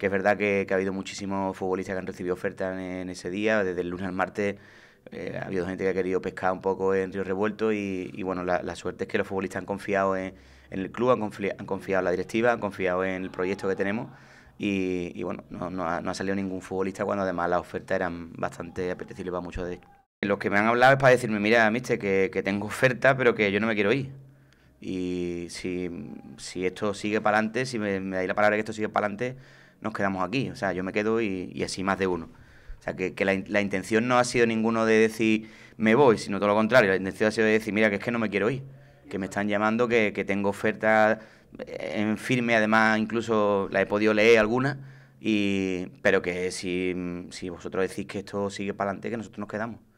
que es verdad que, ha habido muchísimos futbolistas que han recibido ofertas en, ese día, desde el lunes al martes. Eh, ha habido gente que ha querido pescar un poco en Río Revuelto y, bueno, la, suerte es que los futbolistas han confiado en, el club, han, confiado en la directiva, han confiado en el proyecto que tenemos y, bueno, no, ha, salido ningún futbolista cuando además las ofertas eran bastante apetecibles para muchos de ellos. Los que me han hablado es para decirme, mira, mister, que, tengo oferta pero que yo no me quiero ir. Y si, esto sigue para adelante, si me, me dais la palabra que esto sigue para adelante, nos quedamos aquí. O sea, yo me quedo y, así más de uno. O sea, que, la, intención no ha sido ninguno de decir me voy, sino todo lo contrario. La intención ha sido de decir, mira, que es que no me quiero ir, que me están llamando, que, tengo ofertas eh, en firme, además incluso la he podido leer alguna y, pero que si, si vosotros decís que esto sigue para adelante, que nosotros nos quedamos.